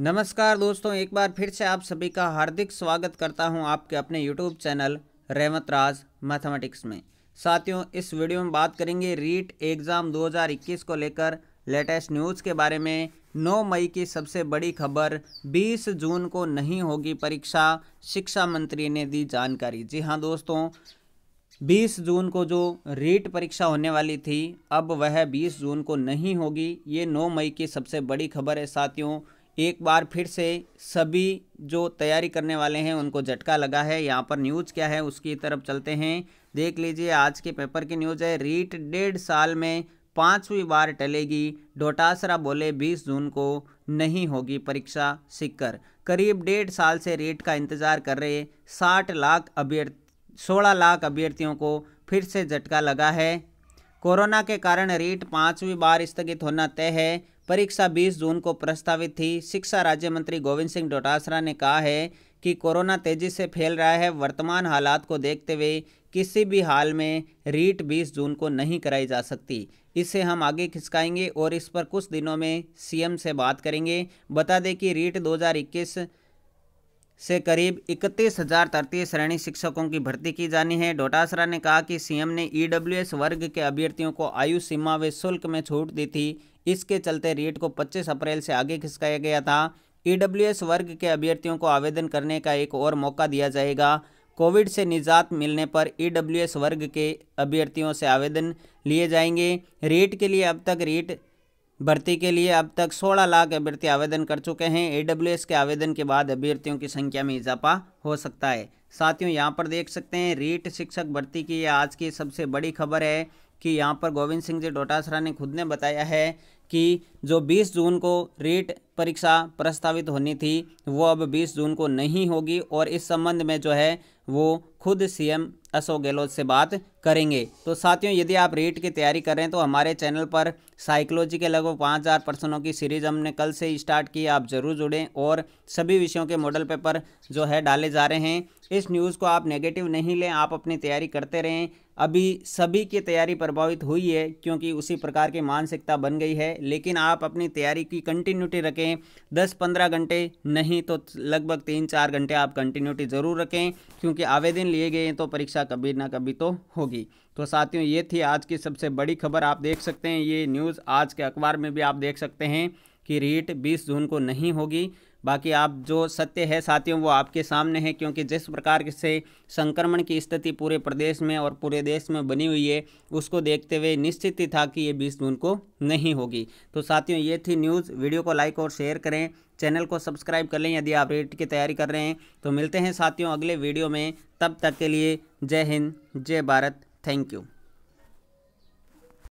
नमस्कार दोस्तों एक बार फिर से आप सभी का हार्दिक स्वागत करता हूं आपके अपने यूट्यूब चैनल रेमतराज राज मैथमेटिक्स में साथियों इस वीडियो में बात करेंगे रीट एग्ज़ाम 2021 को लेकर लेटेस्ट न्यूज़ के बारे में 9 मई की सबसे बड़ी खबर 20 जून को नहीं होगी परीक्षा शिक्षा मंत्री ने दी जानकारी जी हाँ दोस्तों 20 जून को जो रीट परीक्षा होने वाली थी अब वह 20 जून को नहीं होगी ये 9 मई की सबसे बड़ी खबर है साथियों एक बार फिर से सभी जो तैयारी करने वाले हैं उनको झटका लगा है यहाँ पर न्यूज़ क्या है उसकी तरफ चलते हैं देख लीजिए आज के पेपर की न्यूज़ है रीट डेढ़ साल में पाँचवीं बार टलेगी डोटासरा बोले 20 जून को नहीं होगी परीक्षा सिक्कर करीब डेढ़ साल से रेट का इंतजार कर रहे 60 लाख अभ्यर्थी सोलह लाख अभ्यर्थियों को फिर से झटका लगा है कोरोना के कारण रेट पाँचवीं बार स्थगित होना तय है परीक्षा 20 जून को प्रस्तावित थी शिक्षा राज्य मंत्री गोविंद सिंह डोटासरा ने कहा है कि कोरोना तेजी से फैल रहा है वर्तमान हालात को देखते हुए किसी भी हाल में रीट 20 जून को नहीं कराई जा सकती इसे हम आगे खिसकाएंगे और इस पर कुछ दिनों में सीएम से बात करेंगे बता दें कि रीट 2021 से करीब इकतीस हज़ार तृतीय श्रेणी शिक्षकों की भर्ती की जानी है डोटासरा ने कहा कि सीएम ने ईडब्ल्यूएस वर्ग के अभ्यर्थियों को आयु सीमा व शुल्क में छूट दी थी इसके चलते रेट को 25 अप्रैल से आगे खिसकाया गया था ईडब्ल्यूएस e वर्ग के अभ्यर्थियों को आवेदन करने का एक और मौका दिया जाएगा कोविड से निजात मिलने पर ईडब्ल्यूएस e वर्ग के अभ्यर्थियों से आवेदन लिए जाएंगे रेट के लिए अब तक रेट भर्ती के लिए अब तक 16 लाख अभ्यर्थी आवेदन कर चुके हैं ए e के आवेदन के बाद अभ्यर्थियों की संख्या में इजाफा हो सकता है साथियों यहाँ पर देख सकते हैं रीट शिक्षक भर्ती की आज की सबसे बड़ी खबर है कि यहाँ पर गोविंद सिंह जी डोटासरा ने खुद ने बताया है कि जो 20 जून को रीट परीक्षा प्रस्तावित होनी थी वो अब 20 जून को नहीं होगी और इस संबंध में जो है वो खुद सीएम अशोक गहलोत से बात करेंगे तो साथियों यदि आप रीट की तैयारी कर रहे हैं तो हमारे चैनल पर साइकोलॉजी के लगभग पाँच हज़ार प्रश्नों की सीरीज हमने कल से स्टार्ट की आप ज़रूर जुड़ें और सभी विषयों के मॉडल पेपर जो है डाले जा रहे हैं इस न्यूज़ को आप नेगेटिव नहीं लें आप अपनी तैयारी करते रहें अभी सभी की तैयारी प्रभावित हुई है क्योंकि उसी प्रकार की मानसिकता बन गई है लेकिन आप अपनी तैयारी की कंटिन्यूटी रखें दस पंद्रह घंटे नहीं तो लगभग तीन चार घंटे आप कंटिन्यूटी ज़रूर रखें क्योंकि आवेदन लिए गए हैं तो परीक्षा कभी ना कभी तो होगी तो साथियों ये थी आज की सबसे बड़ी खबर आप देख सकते हैं ये न्यूज़ आज के अखबार में भी आप देख सकते हैं की रीट 20 जून को नहीं होगी बाकी आप जो सत्य है साथियों वो आपके सामने है क्योंकि जिस प्रकार से संक्रमण की स्थिति पूरे प्रदेश में और पूरे देश में बनी हुई है उसको देखते हुए निश्चित ही था कि ये बीस जून को नहीं होगी तो साथियों ये थी न्यूज़ वीडियो को लाइक और शेयर करें चैनल को सब्सक्राइब कर लें यदि आप रेट की तैयारी कर रहे हैं तो मिलते हैं साथियों अगले वीडियो में तब तक के लिए जय हिंद जय भारत थैंक यू